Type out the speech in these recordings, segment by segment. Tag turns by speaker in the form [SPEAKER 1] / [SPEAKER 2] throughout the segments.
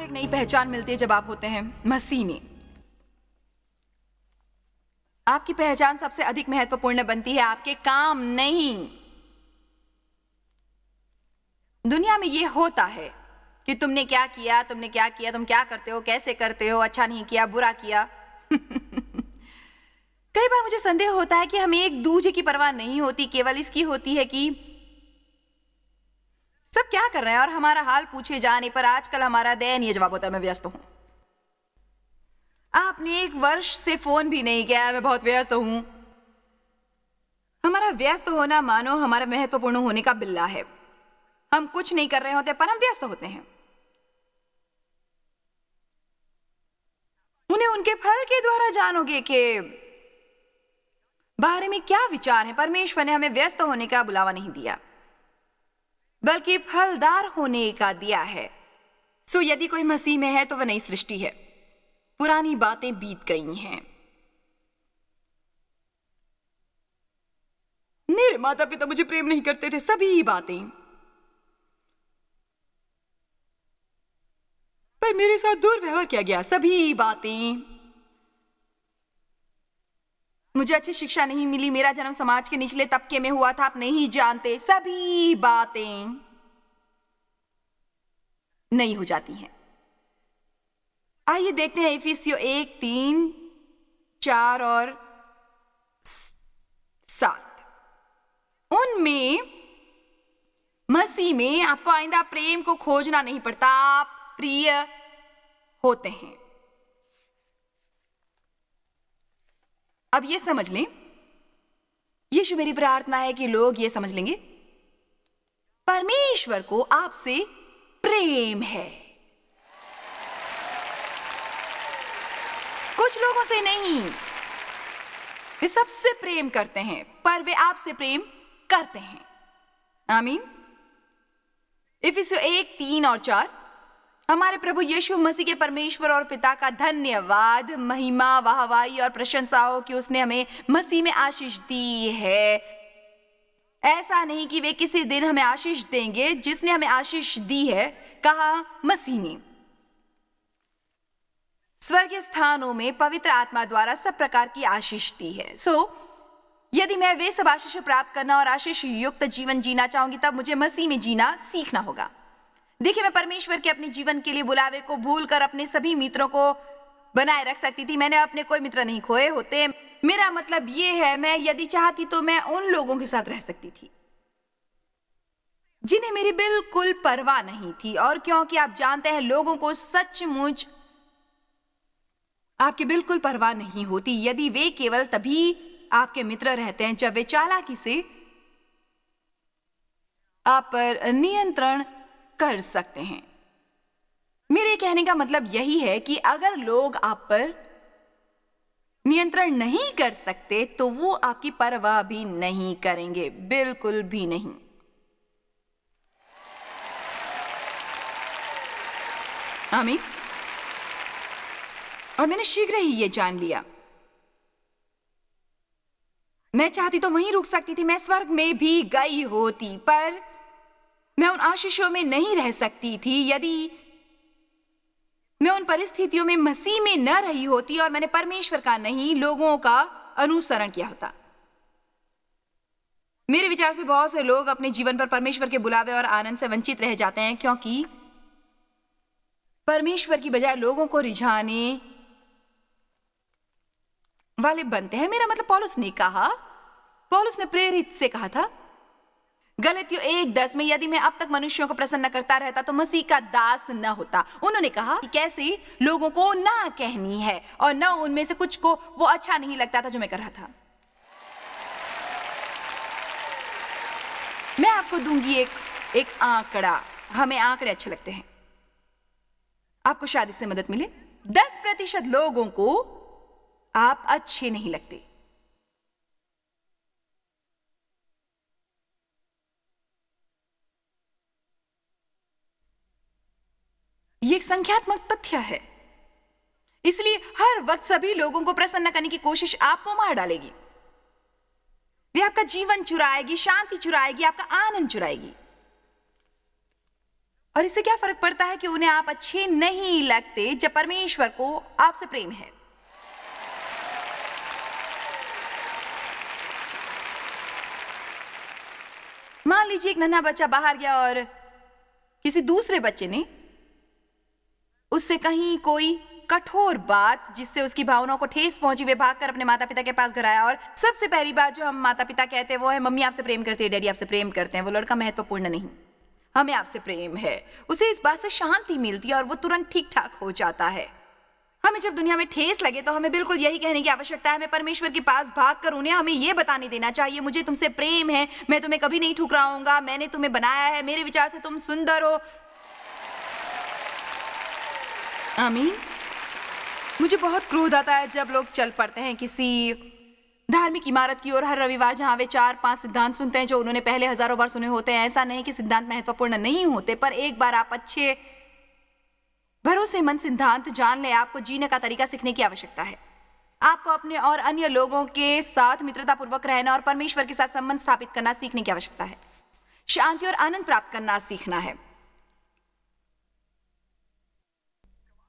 [SPEAKER 1] आपको एक नई पहचान मिलती है जब आप होते हैं मसीह में आपकी पहचान सबसे अधिक महत्वपूर्ण बनती है आपके काम नहीं दुनिया में यह होता है कि तुमने क्या किया तुमने क्या किया तुम क्या करते हो कैसे करते हो अच्छा नहीं किया बुरा किया कई बार मुझे संदेह होता है कि हमें एक दूजे की परवाह नहीं होती केवल इसकी होती है कि सब क्या कर रहे हैं और हमारा हाल पूछे जाने पर आजकल हमारा दयनीय जवाब होता है मैं व्यस्त हूं आपने एक वर्ष से फोन भी नहीं किया मैं बहुत व्यस्त हूं हमारा व्यस्त होना मानो हमारा महत्वपूर्ण होने का बिल्ला है हम कुछ नहीं कर रहे होते पर हम व्यस्त होते हैं उन्हें उनके फल के द्वारा जानोगे के बारे में क्या विचार है परमेश्वर ने हमें व्यस्त होने का बुलावा नहीं दिया बल्कि फलदार होने का दिया है सो यदि कोई मसीह में है तो वह नई सृष्टि है पुरानी बातें बीत गई हैं मेरे माता पिता तो मुझे प्रेम नहीं करते थे सभी बातें पर मेरे साथ दुर्व्यवहार किया गया सभी बातें मुझे अच्छी शिक्षा नहीं मिली मेरा जन्म समाज के निचले तबके में हुआ था आप नहीं जानते सभी बातें नहीं हो जाती हैं आइए देखते हैं एफिसियो एक तीन चार और सात उनमें मसीह में आपको आइंदा प्रेम को खोजना नहीं पड़ता आप प्रिय होते हैं अब ये समझ लें यीशु मेरी प्रार्थना है कि लोग ये समझ लेंगे परमेश्वर को आपसे प्रेम है कुछ लोगों से नहीं वे सबसे प्रेम करते हैं पर वे आपसे प्रेम करते हैं आमीन इफ इस एक तीन और चार हमारे प्रभु यीशु मसीह के परमेश्वर और पिता का धन्यवाद महिमा वाहवाही और प्रशंसा हो कि उसने हमें मसीह में आशीष दी है ऐसा नहीं कि वे किसी दिन हमें आशीष देंगे जिसने हमें आशीष दी है कहा मसीह ने स्वर्गीय स्थानों में पवित्र आत्मा द्वारा सब प्रकार की आशीष दी है सो so, यदि मैं वे सब आशीष प्राप्त करना और आशीष युक्त जीवन जीना चाहूंगी तब मुझे मसीह में जीना सीखना होगा देखिए मैं परमेश्वर के अपने जीवन के लिए बुलावे को भूल कर अपने सभी मित्रों को बनाए रख सकती थी मैंने अपने कोई मित्र नहीं खोए होते मेरा मतलब ये है मैं यदि चाहती तो मैं उन लोगों के साथ रह सकती थी जिन्हें मेरी बिल्कुल परवाह नहीं थी और क्योंकि आप जानते हैं लोगों को सचमुच आपकी बिल्कुल परवाह नहीं होती यदि वे केवल तभी आपके मित्र रहते हैं जब वे चालाकी से आप पर नियंत्रण कर सकते हैं मेरे कहने का मतलब यही है कि अगर लोग आप पर नियंत्रण नहीं कर सकते तो वो आपकी परवाह भी नहीं करेंगे बिल्कुल भी नहीं आमी और मैंने शीघ्र ही ये जान लिया मैं चाहती तो वहीं रुक सकती थी मैं स्वर्ग में भी गई होती पर मैं उन आशीषों में नहीं रह सकती थी यदि मैं उन परिस्थितियों में मसीह में न रही होती और मैंने परमेश्वर का नहीं लोगों का अनुसरण किया होता मेरे विचार से बहुत से लोग अपने जीवन पर परमेश्वर के बुलावे और आनंद से वंचित रह जाते हैं क्योंकि परमेश्वर की बजाय लोगों को रिझाने वाले बनते हैं मेरा मतलब पॉलुस ने कहा पॉलुस ने प्रेरित से कहा था गलतियों एक दस में यदि मैं अब तक मनुष्यों को प्रसन्न करता रहता तो मसीह का दास न होता उन्होंने कहा कि कैसे लोगों को ना कहनी है और न उनमें से कुछ को वो अच्छा नहीं लगता था जो मैं कर रहा था मैं आपको दूंगी एक एक आंकड़ा हमें आंकड़े अच्छे लगते हैं आपको शायद इससे मदद मिले दस प्रतिशत लोगों को आप अच्छे नहीं लगते संख्यात्मक तथ्य है इसलिए हर वक्त सभी लोगों को प्रसन्न करने की कोशिश आपको मार डालेगी वे आपका जीवन चुराएगी शांति चुराएगी आपका आनंद चुराएगी और इससे क्या फर्क पड़ता है कि उन्हें आप अच्छे नहीं लगते जब परमेश्वर को आपसे प्रेम है मान लीजिए एक नन्हा बच्चा बाहर गया और किसी दूसरे बच्चे ने उससे कहीं कोई कठोर बात जिससे उसकी भावनाओं को ठेस पहुंची वे भागकर अपने माता पिता के पास घर आया और सबसे पहली बात जो हम माता पिता कहते हैं वो है मम्मी आपसे प्रेम करती है डैडी आपसे प्रेम करते हैं वो लड़का महत्वपूर्ण नहीं हमें आपसे प्रेम है उसे इस बात से शांति मिलती है और वो तुरंत ठीक ठाक हो जाता है हमें जब दुनिया में ठेस लगे तो हमें बिल्कुल यही कहने की आवश्यकता है हमें परमेश्वर के पास भाग कर उन्हें हमें ये बताने देना चाहिए मुझे तुमसे प्रेम है मैं तुम्हें कभी नहीं ठुकराऊंगा मैंने तुम्हें बनाया है मेरे विचार से तुम सुंदर हो आमीन मुझे बहुत क्रोध आता है जब लोग चल पड़ते हैं किसी धार्मिक इमारत की ओर हर रविवार जहां वे चार पांच सिद्धांत सुनते हैं जो उन्होंने पहले हजारों बार सुने होते हैं ऐसा नहीं कि सिद्धांत महत्वपूर्ण नहीं होते पर एक बार आप अच्छे भरोसे मन सिद्धांत जान ले आपको जीने का तरीका सीखने की आवश्यकता है आपको अपने और अन्य लोगों के साथ मित्रतापूर्वक रहना और परमेश्वर के साथ संबंध स्थापित करना सीखने की आवश्यकता है शांति और आनंद प्राप्त करना सीखना है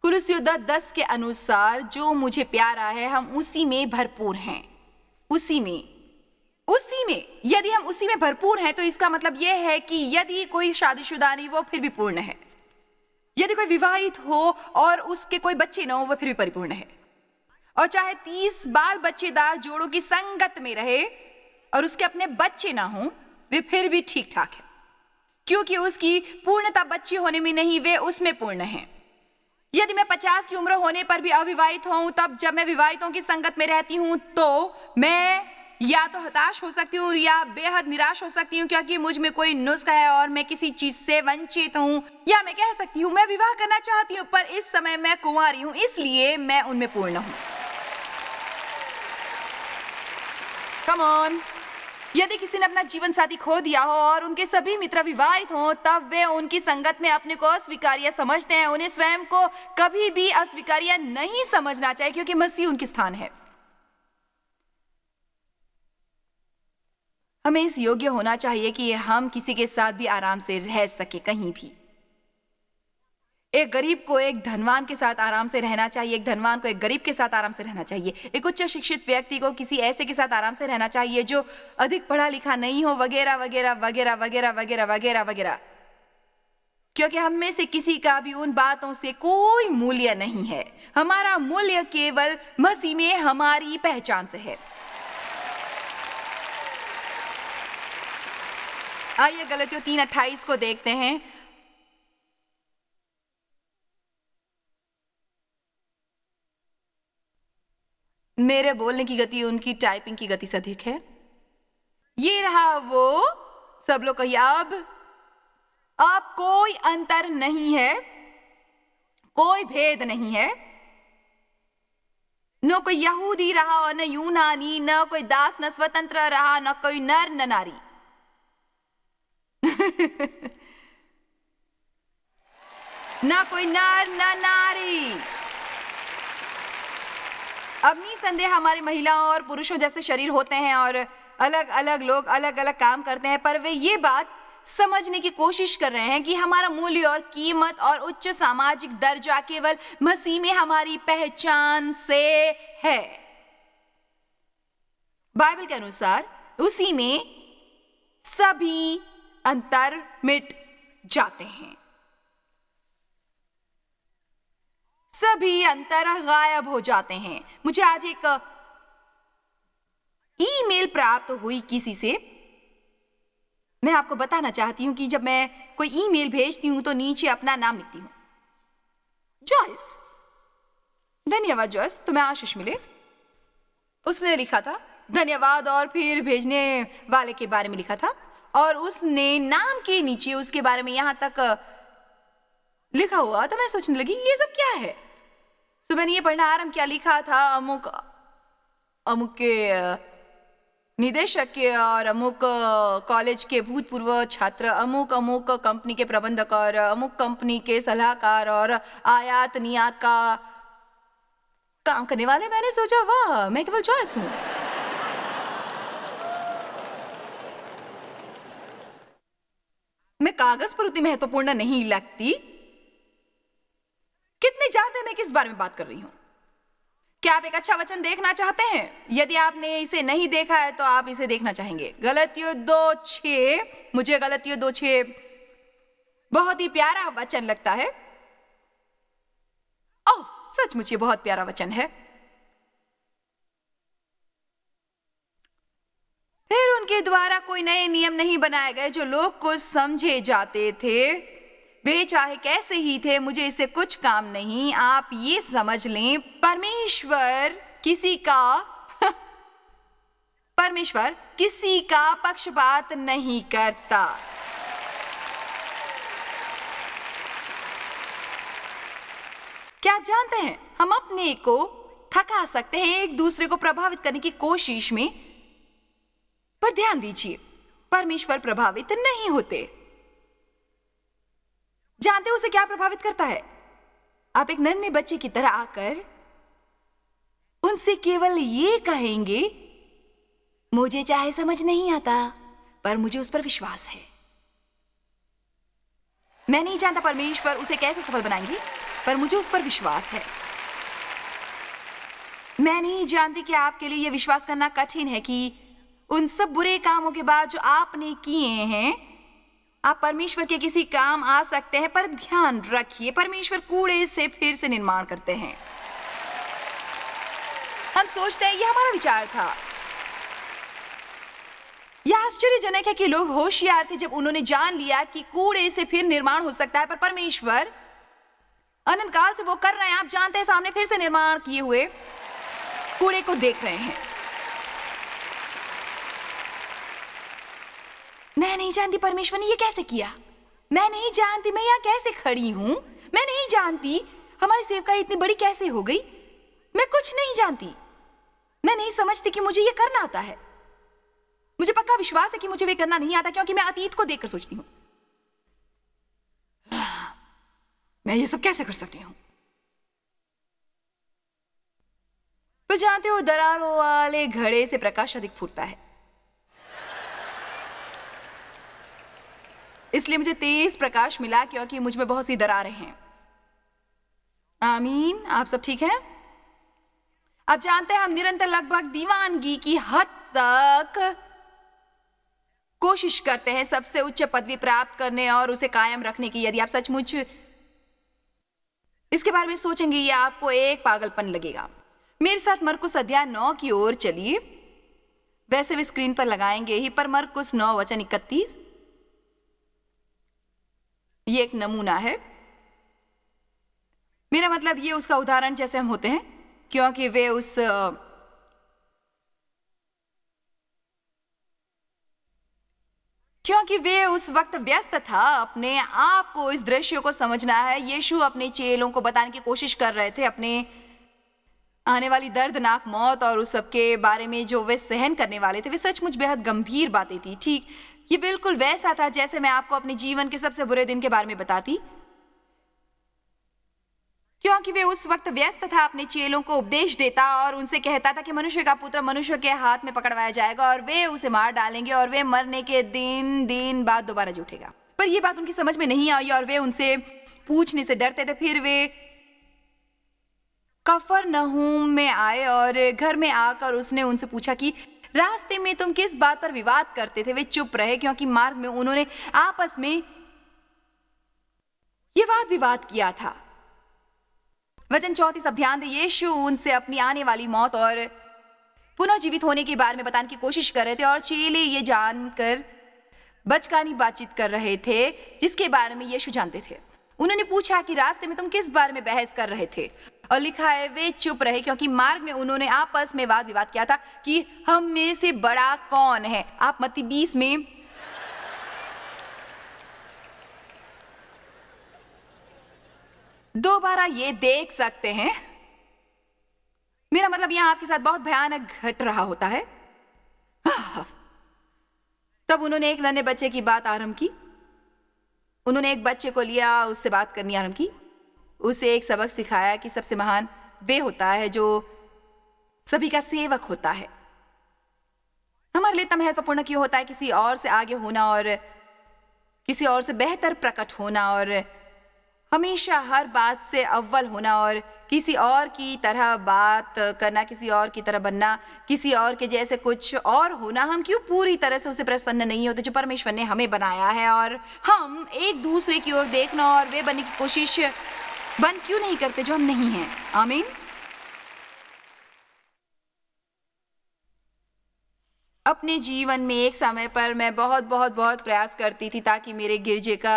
[SPEAKER 1] कुरुस योद्धा दस के अनुसार जो मुझे प्यारा है हम उसी में भरपूर हैं उसी में उसी में यदि हम उसी में भरपूर हैं तो इसका मतलब यह है कि यदि कोई शादीशुदा नहीं वो फिर भी पूर्ण है यदि कोई विवाहित हो और उसके कोई बच्चे ना हो वह फिर भी परिपूर्ण है और चाहे तीस बाल बच्चेदार जोड़ों की संगत में रहे और उसके अपने बच्चे ना हों वे फिर भी ठीक ठाक है क्योंकि उसकी पूर्णता बच्चे होने में नहीं वे उसमें पूर्ण है यदि मैं पचास की उम्र होने पर भी अविवाहित हूं तब जब मैं विवाहितों की संगत में रहती हूं तो मैं या तो हताश हो सकती हूँ या बेहद निराश हो सकती हूँ क्योंकि मुझ में कोई नुस्ख है और मैं किसी चीज से वंचित हूँ या मैं कह सकती हूँ मैं विवाह करना चाहती हूँ पर इस समय मैं कुंवारी हूँ इसलिए मैं उनमें पूर्ण हूँ कमोन यदि किसी ने अपना जीवन साथी खो दिया हो और उनके सभी मित्र विवाहित हो तब वे उनकी संगत में अपने को अस्वीकार्य समझते हैं उन्हें स्वयं को कभी भी अस्वीकार्य नहीं समझना चाहिए क्योंकि मसीह उनके स्थान है हमें इस योग्य होना चाहिए कि हम किसी के साथ भी आराम से रह सके कहीं भी एक गरीब को एक धनवान के साथ आराम से रहना चाहिए एक धनवान को एक गरीब के साथ आराम से रहना चाहिए एक उच्च शिक्षित व्यक्ति को किसी ऐसे के साथ आराम से रहना चाहिए जो अधिक पढ़ा लिखा नहीं हो वगैरह वगैरह वगैरह वगैरह वगैरह वगैरह वगैरह क्योंकि हम में से किसी का भी उन बातों से कोई मूल्य नहीं है हमारा मूल्य केवल मसीह में हमारी पहचान से है आइए गलतियों तीन अट्ठाईस को देखते हैं मेरे बोलने की गति उनकी टाइपिंग की गति से अधिक है ये रहा वो सब लोग कही अब अब कोई अंतर नहीं है कोई भेद नहीं है न कोई यहूदी रहा और न यूनानी न कोई दास न स्वतंत्र रहा न कोई नर न नारी न कोई नर न नारी अब संदेह हमारे महिलाओं और पुरुषों जैसे शरीर होते हैं और अलग अलग लोग अलग अलग काम करते हैं पर वे ये बात समझने की कोशिश कर रहे हैं कि हमारा मूल्य और कीमत और उच्च सामाजिक दर्जा केवल मसीह में हमारी पहचान से है बाइबल के अनुसार उसी में सभी अंतर मिट जाते हैं सभी अंतर गायब हो जाते हैं मुझे आज एक ईमेल प्राप्त हुई किसी से मैं आपको बताना चाहती हूं कि जब मैं कोई ईमेल भेजती हूं तो नीचे अपना नाम लिखती हूं जॉयस धन्यवाद जॉयस तुम्हें आशीष मिले उसने लिखा था धन्यवाद और फिर भेजने वाले के बारे में लिखा था और उसने नाम के नीचे उसके बारे में यहां तक लिखा हुआ तो मैं सोचने लगी ये सब क्या है तो मैंने ये पढ़ना आरंभ किया लिखा था अमुक अमुक के निदेशक के और अमुक कॉलेज के भूतपूर्व छात्र अमुक अमुक कंपनी के प्रबंधक और अमुक कंपनी के सलाहकार और आयात नियात का काम करने वाले मैंने सोचा वाह मैं केवल चॉइस हूँ मैं कागज पर उतनी महत्वपूर्ण नहीं लगती कितनी जानते मैं किस बारे में बात कर रही हूं क्या आप एक अच्छा वचन देखना चाहते हैं यदि आपने इसे नहीं देखा है तो आप इसे देखना चाहेंगे गलतियो दो छे मुझे गलतियो दो छे बहुत ही प्यारा वचन लगता है ओह सच मुझे बहुत प्यारा वचन है फिर उनके द्वारा कोई नए नियम नहीं बनाए गए जो लोग कुछ समझे जाते थे वे चाहे कैसे ही थे मुझे इससे कुछ काम नहीं आप ये समझ लें परमेश्वर किसी का परमेश्वर किसी का पक्षपात नहीं करता क्या आप जानते हैं हम अपने को थका सकते हैं एक दूसरे को प्रभावित करने की कोशिश में पर ध्यान दीजिए परमेश्वर प्रभावित नहीं होते जानते हो उसे क्या प्रभावित करता है आप एक नन्हे बच्चे की तरह आकर उनसे केवल ये कहेंगे मुझे चाहे समझ नहीं आता पर मुझे उस पर विश्वास है मैं नहीं जानता परमेश्वर उसे कैसे सफल बनाएंगे पर मुझे उस पर विश्वास है मैं नहीं जानती कि आपके लिए यह विश्वास करना कठिन है कि उन सब बुरे कामों के बाद जो आपने किए हैं आप परमेश्वर के किसी काम आ सकते हैं पर ध्यान रखिए परमेश्वर कूड़े से फिर से निर्माण करते हैं हम सोचते हैं यह हमारा विचार था यह आश्चर्यजनक है कि लोग होशियार थे जब उन्होंने जान लिया कि कूड़े से फिर निर्माण हो सकता है पर परमेश्वर अनंत काल से वो कर रहे हैं आप जानते हैं सामने फिर से निर्माण किए हुए कूड़े को देख रहे हैं मैं नहीं जानती परमेश्वर ने ये कैसे किया मैं नहीं जानती मैं यहाँ कैसे खड़ी हूँ मैं नहीं जानती हमारी सेवका इतनी बड़ी कैसे हो गई मैं कुछ नहीं जानती मैं नहीं समझती कि मुझे ये करना आता है मुझे पक्का विश्वास है कि मुझे वे करना नहीं आता क्योंकि मैं अतीत को देखकर सोचती हूँ मैं ये सब कैसे कर सकती हूँ तो जानते हो दरारों वाले घड़े से प्रकाश अधिक फूटता है इसलिए मुझे तेज प्रकाश मिला क्योंकि मुझ में बहुत सी दरारें हैं आमीन आप सब ठीक हैं आप जानते हैं हम निरंतर लगभग दीवानगी की हद तक कोशिश करते हैं सबसे उच्च पदवी प्राप्त करने और उसे कायम रखने की यदि आप सचमुच इसके बारे में सोचेंगे ये आपको एक पागलपन लगेगा मेरे साथ मरकुस अध्याय नौ की ओर चलिए वैसे भी स्क्रीन पर लगाएंगे ही पर मरकुस नौ वचन इकतीस ये एक नमूना है मेरा मतलब ये उसका उदाहरण जैसे हम होते हैं क्योंकि वे उस क्योंकि वे उस वक्त व्यस्त था अपने आप को इस दृश्य को समझना है यीशु अपने चेलों को बताने की कोशिश कर रहे थे अपने आने वाली दर्दनाक मौत और उस सबके बारे में जो वे सहन करने वाले थे वे सचमुच बेहद गंभीर बातें थी ठीक ये बिल्कुल वैसा था जैसे मैं आपको अपने जीवन के सबसे बुरे दिन के बारे में बताती क्योंकि वे उस वक्त व्यस्त था अपने चेलों को उपदेश देता और उनसे कहता था कि मनुष्य का पुत्र मनुष्य के हाथ में पकड़वाया जाएगा और वे उसे मार डालेंगे और वे मरने के दिन दिन बाद दोबारा जुटेगा पर यह बात उनकी समझ में नहीं आई और वे उनसे पूछने से डरते थे फिर वे कफर नहूम में आए और घर में आकर उसने उनसे पूछा कि रास्ते में तुम किस बात पर विवाद करते थे वे चुप रहे क्योंकि मार्ग में उन्होंने आपस में ये वाद विवाद किया था वचन चौतीस सब ध्यान दें यीशु उनसे अपनी आने वाली मौत और पुनर्जीवित होने के बारे में बताने की कोशिश कर रहे थे और चेले ये जानकर बचकानी बातचीत कर रहे थे जिसके बारे में यीशु जानते थे उन्होंने पूछा कि रास्ते में तुम किस बारे में बहस कर रहे थे और लिखा है वे चुप रहे क्योंकि मार्ग में उन्होंने आपस में वाद विवाद किया था कि हम में से बड़ा कौन है आप मती बीस में दोबारा ये देख सकते हैं मेरा मतलब यहां आपके साथ बहुत भयानक घट रहा होता है तब उन्होंने एक नन्हे बच्चे की बात आरंभ की उन्होंने एक बच्चे को लिया उससे बात करनी आरंभ की उसे एक सबक सिखाया कि सबसे महान वे होता है जो सभी का सेवक होता है हमारे लिए इतना महत्वपूर्ण क्यों होता है किसी और से आगे होना और किसी और से बेहतर प्रकट होना और हमेशा हर बात से अव्वल होना और किसी और की तरह बात करना किसी और की तरह बनना किसी और के जैसे कुछ और होना हम क्यों पूरी तरह से उसे प्रसन्न नहीं होते जो परमेश्वर ने हमें बनाया है और हम एक दूसरे की ओर देखना और वे बनने की कोशिश बन क्यों नहीं करते जो हम नहीं हैं आमीन अपने जीवन में एक समय पर मैं बहुत बहुत बहुत प्रयास करती थी ताकि मेरे गिरजे का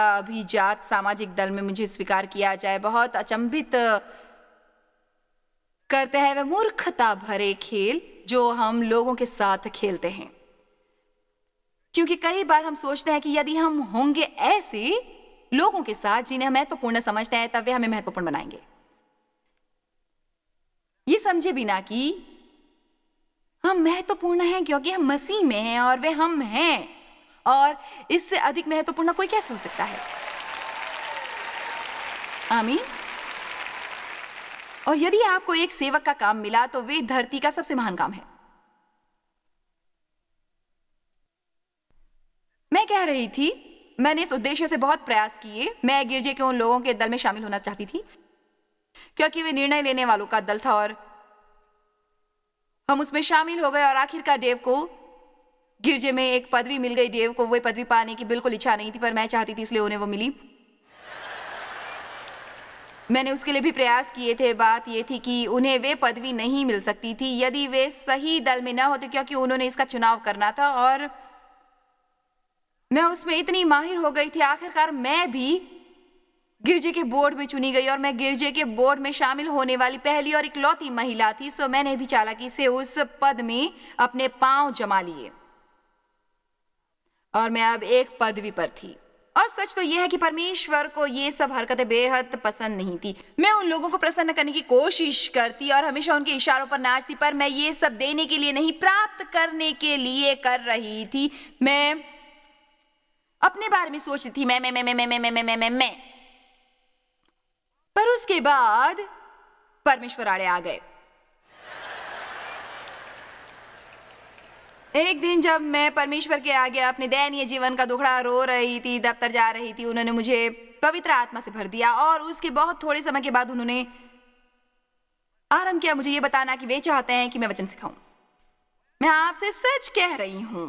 [SPEAKER 1] जात सामाजिक दल में मुझे स्वीकार किया जाए बहुत अचंभित करते हैं वह मूर्खता भरे खेल जो हम लोगों के साथ खेलते हैं क्योंकि कई बार हम सोचते हैं कि यदि हम होंगे ऐसे लोगों के साथ जिन्हें महत्वपूर्ण समझते हैं तब वे हमें महत्वपूर्ण बनाएंगे ये समझे बिना कि हम महत्वपूर्ण तो हैं क्योंकि हम मसीह में हैं और वे हम हैं और इससे अधिक महत्वपूर्ण तो कोई कैसे हो सकता है आमीन और यदि आपको एक सेवक का काम मिला तो वे धरती का सबसे महान काम है मैं कह रही थी मैंने इस उद्देश्य से बहुत प्रयास किए मैं गिरजे के उन लोगों के दल में शामिल होना चाहती थी क्योंकि वे निर्णय लेने वालों का दल था और हम उसमें शामिल हो गए और आखिरकार डेव को गिरजे में एक पदवी मिल गई डेव को वो पदवी पाने की बिल्कुल इच्छा नहीं थी पर मैं चाहती थी इसलिए उन्हें वो मिली मैंने उसके लिए भी प्रयास किए थे बात ये थी कि उन्हें वे पदवी नहीं मिल सकती थी यदि वे सही दल में ना होते क्योंकि उन्होंने इसका चुनाव करना था और मैं उसमें इतनी माहिर हो गई थी आखिरकार मैं भी गिरजे के बोर्ड में चुनी गई और मैं गिरजे के बोर्ड में शामिल होने वाली पहली और इकलौती महिला थी सो मैंने भी चालाकी से उस पद में अपने पांव जमा लिए और मैं अब एक पदवी पर थी और सच तो यह है कि परमेश्वर को ये सब हरकतें बेहद पसंद नहीं थी मैं उन लोगों को प्रसन्न करने की कोशिश करती और हमेशा उनके इशारों पर नाचती पर मैं ये सब देने के लिए नहीं प्राप्त करने के लिए कर रही थी मैं अपने बारे में सोचती थी मैं मैं मैं मैं मैं मैं मैं मैं मैं मैं, मैं, मैं, मैं पर उसके बाद परमेश्वर आड़े आ गए एक दिन जब मैं परमेश्वर के आगे अपने दैनीय जीवन का दुखड़ा रो रही थी दफ्तर जा रही थी उन्होंने मुझे पवित्र आत्मा से भर दिया और उसके बहुत थोड़े समय के बाद उन्होंने आरंभ किया मुझे ये बताना कि वे चाहते हैं कि मैं वचन सिखाऊं मैं आपसे सच कह रही हूं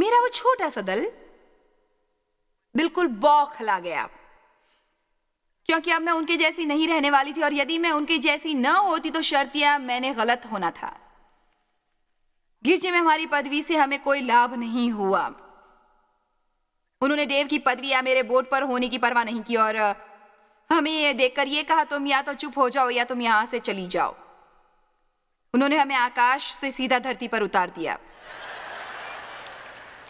[SPEAKER 1] मेरा वो छोटा सा दल बिल्कुल बौखला गया क्योंकि अब मैं उनके जैसी नहीं रहने वाली थी और यदि मैं उनके जैसी न होती तो शर्तिया मैंने गलत होना था गिरजे में हमारी पदवी से हमें कोई लाभ नहीं हुआ उन्होंने देव की पदवी या मेरे बोर्ड पर होने की परवाह नहीं की और हमें देखकर ये कहा तुम या तो चुप हो जाओ या तुम यहां से चली जाओ उन्होंने हमें आकाश से सीधा धरती पर उतार दिया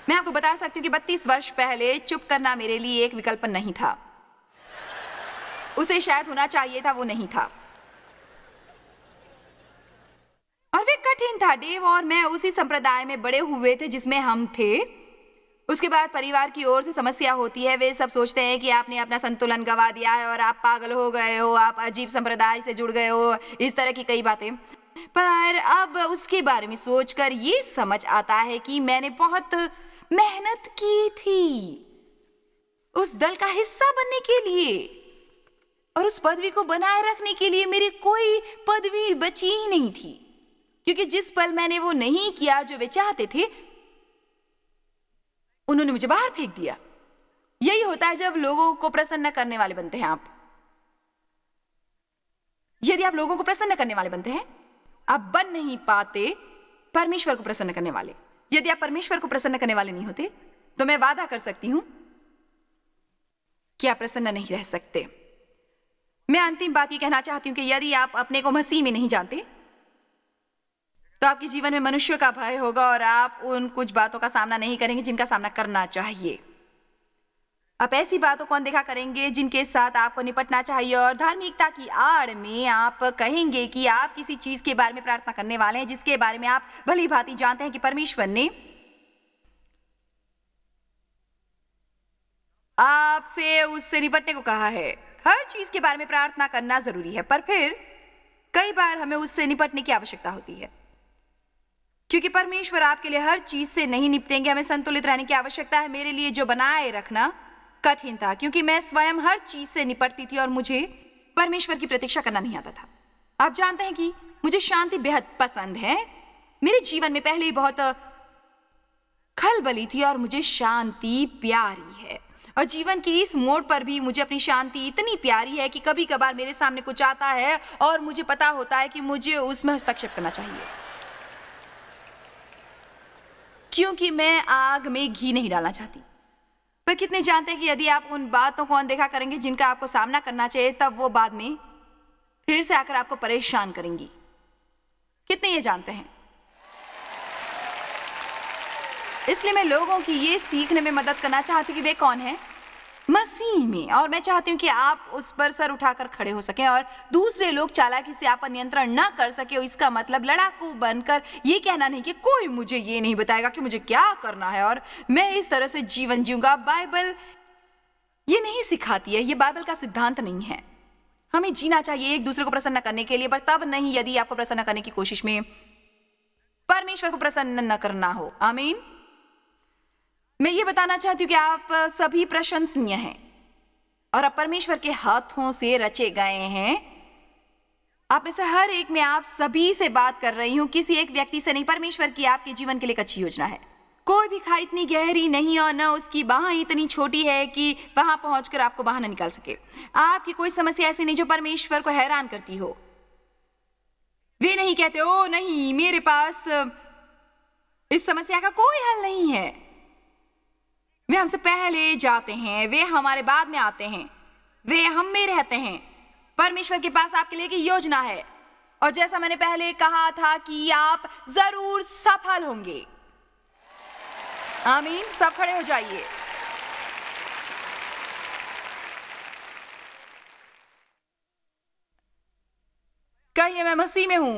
[SPEAKER 1] मैं आपको बता सकती हूँ कि 32 वर्ष पहले चुप करना मेरे लिए एक विकल्प नहीं था उसे शायद होना चाहिए था वो नहीं था और वे कठिन था डेव और मैं उसी संप्रदाय में बड़े हुए थे जिसमें हम थे उसके बाद परिवार की ओर से समस्या होती है वे सब सोचते हैं कि आपने अपना संतुलन गवा दिया है और आप पागल हो गए हो आप अजीब संप्रदाय से जुड़ गए हो इस तरह की कई बातें पर अब उसके बारे में सोचकर ये समझ आता है कि मैंने बहुत मेहनत की थी उस दल का हिस्सा बनने के लिए और उस पदवी को बनाए रखने के लिए मेरी कोई पदवी बची ही नहीं थी क्योंकि जिस पल मैंने वो नहीं किया जो वे चाहते थे उन्होंने मुझे बाहर फेंक दिया यही होता है जब लोगों को प्रसन्न करने वाले बनते हैं आप यदि आप लोगों को प्रसन्न करने वाले बनते हैं आप बन नहीं पाते परमेश्वर को प्रसन्न करने वाले यदि आप परमेश्वर को प्रसन्न करने वाले नहीं होते तो मैं वादा कर सकती हूं कि आप प्रसन्न नहीं रह सकते मैं अंतिम बात ये कहना चाहती हूं कि यदि आप अपने को मसीह में नहीं जानते तो आपके जीवन में मनुष्य का भय होगा और आप उन कुछ बातों का सामना नहीं करेंगे जिनका सामना करना चाहिए आप ऐसी बातों को अनदेखा करेंगे जिनके साथ आपको निपटना चाहिए और धार्मिकता की आड़ में आप कहेंगे कि आप किसी चीज के बारे में प्रार्थना करने वाले हैं जिसके बारे में आप भली भांति जानते हैं कि परमेश्वर ने आपसे उससे निपटने को कहा है हर चीज के बारे में प्रार्थना करना जरूरी है पर फिर कई बार हमें उससे निपटने की आवश्यकता होती है क्योंकि परमेश्वर आपके लिए हर चीज से नहीं निपटेंगे हमें संतुलित रहने की आवश्यकता है मेरे लिए जो बनाए रखना कठिन था क्योंकि मैं स्वयं हर चीज से निपटती थी और मुझे परमेश्वर की प्रतीक्षा करना नहीं आता था आप जानते हैं कि मुझे शांति बेहद पसंद है मेरे जीवन में पहले ही बहुत खलबली थी और मुझे शांति प्यारी है और जीवन के इस मोड़ पर भी मुझे अपनी शांति इतनी प्यारी है कि कभी कभार मेरे सामने कुछ आता है और मुझे पता होता है कि मुझे उसमें हस्तक्षेप करना चाहिए क्योंकि मैं आग में घी नहीं डालना चाहती पर कितने जानते हैं कि यदि आप उन बातों को अनदेखा करेंगे जिनका आपको सामना करना चाहिए तब वो बाद में फिर से आकर आपको परेशान करेंगी कितने ये जानते हैं इसलिए मैं लोगों की ये सीखने में मदद करना चाहती हूँ कि वे कौन हैं मसीह में और मैं चाहती हूँ कि आप उस पर सर उठाकर खड़े हो सकें और दूसरे लोग चालाकी से आप नियंत्रण ना कर सके इसका मतलब लड़ाकू बनकर ये कहना नहीं कि कोई मुझे ये नहीं बताएगा कि मुझे क्या करना है और मैं इस तरह से जीवन जीऊंगा बाइबल ये नहीं सिखाती है ये बाइबल का सिद्धांत नहीं है हमें जीना चाहिए एक दूसरे को प्रसन्न करने के लिए पर तब नहीं यदि आपको प्रसन्न करने की कोशिश में परमेश्वर को प्रसन्न न करना हो आमीन मैं ये बताना चाहती हूँ कि आप सभी प्रशंसनीय हैं और आप परमेश्वर के हाथों से रचे गए हैं आप इसे हर एक में आप सभी से बात कर रही हूं किसी एक व्यक्ति से नहीं परमेश्वर की आपके जीवन के लिए एक अच्छी योजना है कोई भी खाई इतनी गहरी नहीं और न उसकी बाह इतनी छोटी है कि वहां पहुंचकर आपको बाहर निकाल सके आपकी कोई समस्या ऐसी नहीं जो परमेश्वर को हैरान करती हो वे नहीं कहते ओ नहीं मेरे पास इस समस्या का कोई हल नहीं है वे हमसे पहले जाते हैं वे हमारे बाद में आते हैं वे हम में रहते हैं परमेश्वर के पास आपके लिए की योजना है और जैसा मैंने पहले कहा था कि आप जरूर सफल होंगे आमीन सब खड़े हो जाइए कहिए मैं मसीह में हूं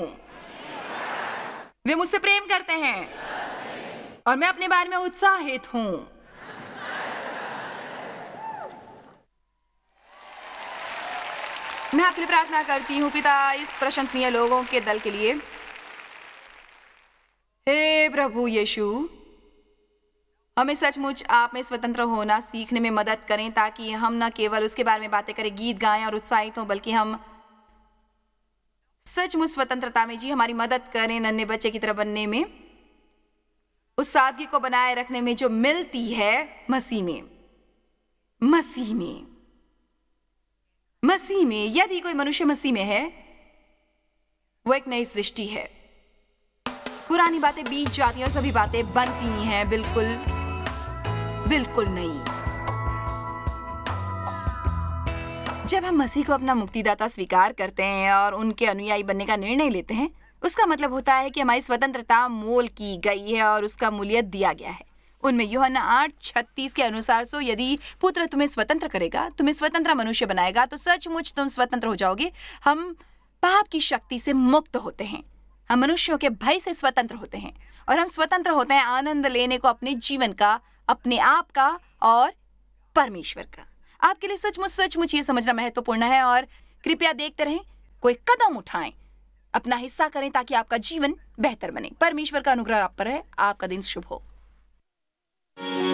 [SPEAKER 1] वे मुझसे प्रेम करते हैं और मैं अपने बारे में उत्साहित हूं मैं आपके लिए प्रार्थना करती हूँ पिता इस प्रशंसनीय लोगों के दल के लिए हे प्रभु यीशु हमें सचमुच आप में स्वतंत्र होना सीखने में मदद करें ताकि हम न केवल उसके बारे में बातें करें गीत गाएं और उत्साहित हों बल्कि हम सचमुच स्वतंत्रता में जी हमारी मदद करें नन्हे बच्चे की तरह बनने में उस सादगी को बनाए रखने में जो मिलती है मसीह में मसीह में मसीह में यदि कोई मनुष्य मसीह में है वो एक नई सृष्टि है पुरानी बातें बीत जाती हैं और सभी बातें बनती हैं बिल्कुल बिल्कुल नहीं जब हम मसीह को अपना मुक्तिदाता स्वीकार करते हैं और उनके अनुयायी बनने का निर्णय लेते हैं उसका मतलब होता है कि हमारी स्वतंत्रता मोल की गई है और उसका मूल्य दिया गया है उनमें योहना आठ छत्तीस के अनुसार सो यदि पुत्र तुम्हें स्वतंत्र करेगा तुम्हें स्वतंत्र मनुष्य बनाएगा तो सचमुच तुम स्वतंत्र हो जाओगे हम पाप की शक्ति से मुक्त होते हैं हम मनुष्यों के भय से स्वतंत्र होते हैं और हम स्वतंत्र होते हैं आनंद लेने को अपने जीवन का अपने आप का और परमेश्वर का आपके लिए सचमुच सचमुच ये समझना महत्वपूर्ण है और कृपया देखते रहें कोई कदम उठाएं अपना हिस्सा करें ताकि आपका जीवन बेहतर बने परमेश्वर का अनुग्रह आप पर है आपका दिन शुभ हो Thank you.